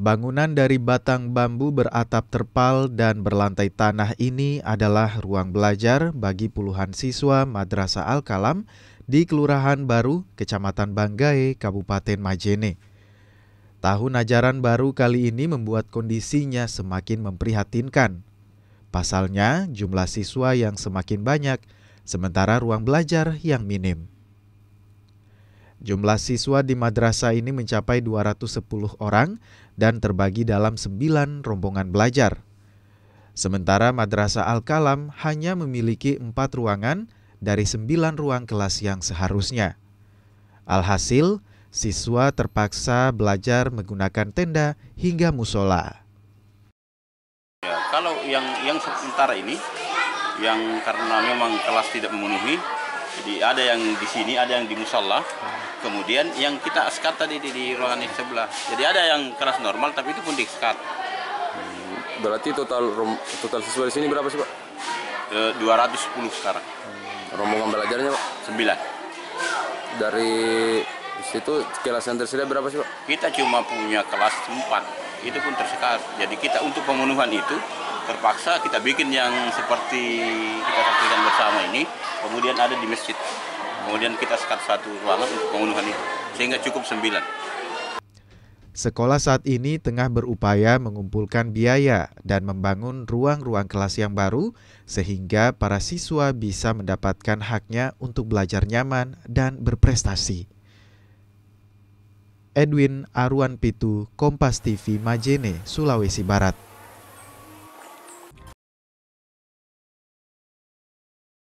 Bangunan dari batang bambu beratap terpal dan berlantai tanah ini adalah ruang belajar bagi puluhan siswa Madrasah Al-Kalam di Kelurahan Baru, Kecamatan Banggai, Kabupaten Majene. Tahun ajaran baru kali ini membuat kondisinya semakin memprihatinkan. Pasalnya, jumlah siswa yang semakin banyak, sementara ruang belajar yang minim. Jumlah siswa di madrasah ini mencapai 210 orang dan terbagi dalam 9 rombongan belajar. Sementara Madrasah Al-Kalam hanya memiliki 4 ruangan dari 9 ruang kelas yang seharusnya. Alhasil, siswa terpaksa belajar menggunakan tenda hingga musola. Ya, kalau yang yang sementara ini yang karena memang kelas tidak memenuhi jadi ada yang di sini, ada yang di musola, Kemudian yang kita askat tadi di, di ruangan yang sebelah. Jadi ada yang keras normal tapi itu pun di askat. Hmm, berarti total total siswa di sini berapa sih, Pak? E, 210 sekarang. Hmm, rombongan belajarnya, Pak? 9. Dari situ kelas yang tersedia berapa sih, Pak? Kita cuma punya kelas 4. Itu pun tersekat. Jadi kita untuk pemenuhan itu terpaksa kita bikin yang seperti kita saksikan bersama ini kemudian ada di masjid kemudian kita sekat satu ruangan untuk pembunuhan itu sehingga cukup sembilan Sekolah saat ini tengah berupaya mengumpulkan biaya dan membangun ruang-ruang kelas yang baru sehingga para siswa bisa mendapatkan haknya untuk belajar nyaman dan berprestasi. Edwin Arwan Pitu, Kompas TV Majene, Sulawesi Barat.